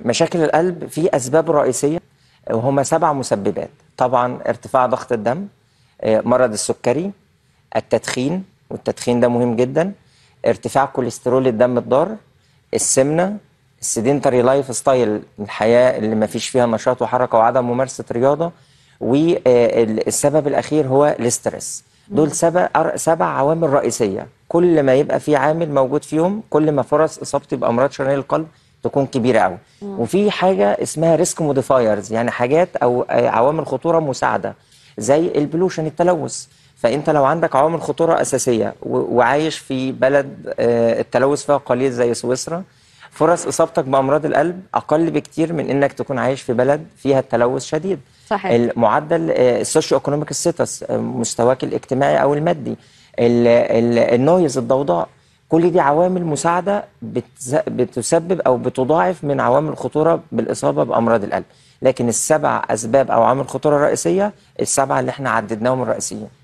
مشاكل القلب في أسباب رئيسية وهما سبع مسببات طبعا ارتفاع ضغط الدم آه، مرض السكري التدخين والتدخين ده مهم جدا ارتفاع كوليسترول الدم الضار السمنة السيدنتري لايف ستايل الحياة اللي ما فيش فيها نشاط وحركة وعدم ممارسة رياضة والسبب آه، الأخير هو الاسترس دول سبع, سبع عوامل رئيسية كل ما يبقى في عامل موجود فيهم كل ما فرص إصابتي بأمراض شرايين القلب تكون كبيره قوي وفي حاجه اسمها ريسك موديفايرز يعني حاجات او عوامل خطوره مساعده زي البلوشن التلوث فانت لو عندك عوامل خطوره اساسيه وعايش في بلد آه، التلوث فيها قليل زي سويسرا فرص اصابتك بامراض القلب اقل بكتير من انك تكون عايش في بلد فيها التلوث شديد صحيح. المعدل السوشيو ايكونوميك ستاتس مستواك الاجتماعي او المادي النويز الضوضاء كل دي عوامل مساعده بتسبب او بتضاعف من عوامل الخطوره بالاصابه بامراض القلب لكن السبع اسباب او عوامل خطوره رئيسيه السبعه اللي احنا عددناهم الرئيسيين